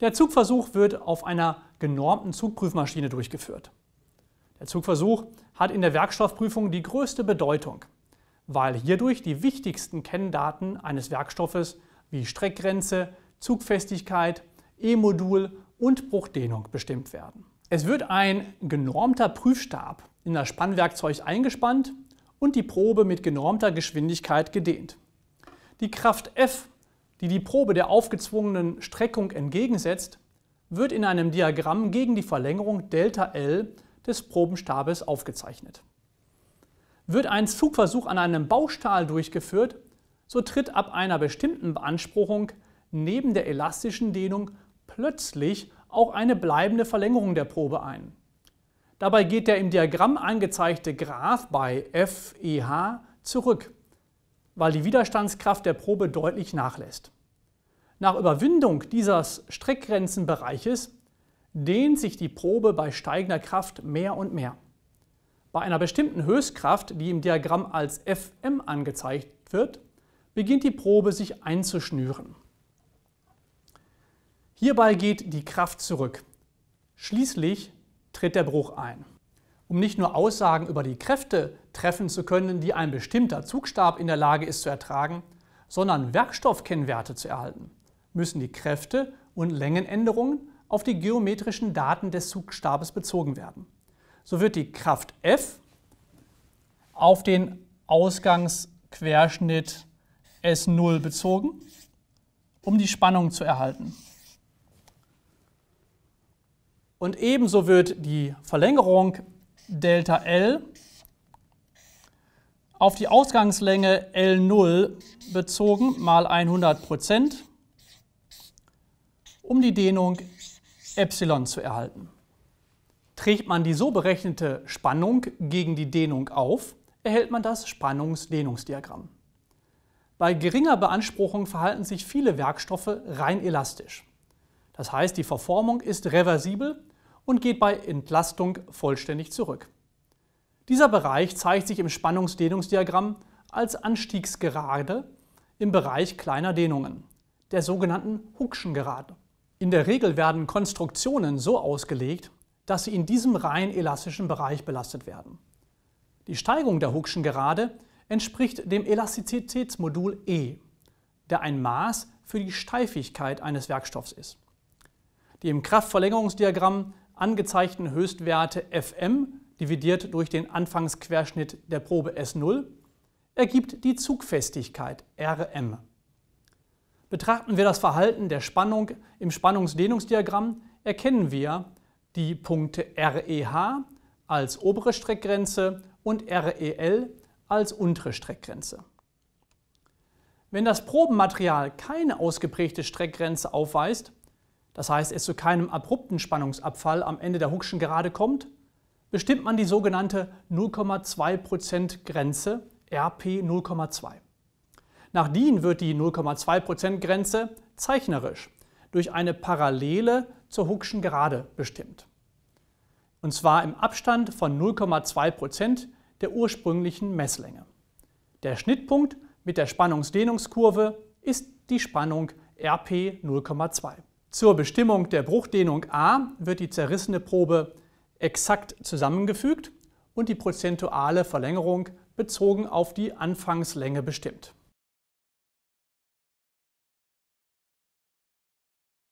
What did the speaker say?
Der Zugversuch wird auf einer genormten Zugprüfmaschine durchgeführt. Der Zugversuch hat in der Werkstoffprüfung die größte Bedeutung, weil hierdurch die wichtigsten Kenndaten eines Werkstoffes wie Streckgrenze, Zugfestigkeit, E-Modul und Bruchdehnung bestimmt werden. Es wird ein genormter Prüfstab in das Spannwerkzeug eingespannt und die Probe mit genormter Geschwindigkeit gedehnt. Die Kraft F die die Probe der aufgezwungenen Streckung entgegensetzt, wird in einem Diagramm gegen die Verlängerung Δl des Probenstabes aufgezeichnet. Wird ein Zugversuch an einem Baustahl durchgeführt, so tritt ab einer bestimmten Beanspruchung neben der elastischen Dehnung plötzlich auch eine bleibende Verlängerung der Probe ein. Dabei geht der im Diagramm angezeigte Graph bei FEH zurück weil die Widerstandskraft der Probe deutlich nachlässt. Nach Überwindung dieses Streckgrenzenbereiches dehnt sich die Probe bei steigender Kraft mehr und mehr. Bei einer bestimmten Höchstkraft, die im Diagramm als Fm angezeigt wird, beginnt die Probe sich einzuschnüren. Hierbei geht die Kraft zurück. Schließlich tritt der Bruch ein um nicht nur Aussagen über die Kräfte treffen zu können, die ein bestimmter Zugstab in der Lage ist zu ertragen, sondern Werkstoffkennwerte zu erhalten, müssen die Kräfte und Längenänderungen auf die geometrischen Daten des Zugstabes bezogen werden. So wird die Kraft F auf den Ausgangsquerschnitt S0 bezogen, um die Spannung zu erhalten. Und ebenso wird die Verlängerung Delta L auf die Ausgangslänge L0 bezogen mal 100 Prozent, um die Dehnung Epsilon zu erhalten. Trägt man die so berechnete Spannung gegen die Dehnung auf, erhält man das Spannungsdehnungsdiagramm. Bei geringer Beanspruchung verhalten sich viele Werkstoffe rein elastisch. Das heißt, die Verformung ist reversibel und geht bei Entlastung vollständig zurück. Dieser Bereich zeigt sich im Spannungsdehnungsdiagramm als Anstiegsgerade im Bereich kleiner Dehnungen, der sogenannten Hookschen In der Regel werden Konstruktionen so ausgelegt, dass sie in diesem rein elastischen Bereich belastet werden. Die Steigung der Hookschen entspricht dem Elastizitätsmodul E, der ein Maß für die Steifigkeit eines Werkstoffs ist. Die im Kraftverlängerungsdiagramm angezeigten Höchstwerte Fm dividiert durch den Anfangsquerschnitt der Probe S0 ergibt die Zugfestigkeit Rm. Betrachten wir das Verhalten der Spannung im Spannungsdehnungsdiagramm, erkennen wir die Punkte REH als obere Streckgrenze und REL als untere Streckgrenze. Wenn das Probenmaterial keine ausgeprägte Streckgrenze aufweist, das heißt es zu keinem abrupten Spannungsabfall am Ende der Hooke'schen Gerade kommt, bestimmt man die sogenannte 0,2% Grenze RP 0,2. Nach DIN wird die 0,2% Grenze zeichnerisch durch eine Parallele zur Hooke'schen Gerade bestimmt. Und zwar im Abstand von 0,2% der ursprünglichen Messlänge. Der Schnittpunkt mit der Spannungsdehnungskurve ist die Spannung RP 0,2. Zur Bestimmung der Bruchdehnung a wird die zerrissene Probe exakt zusammengefügt und die prozentuale Verlängerung bezogen auf die Anfangslänge bestimmt.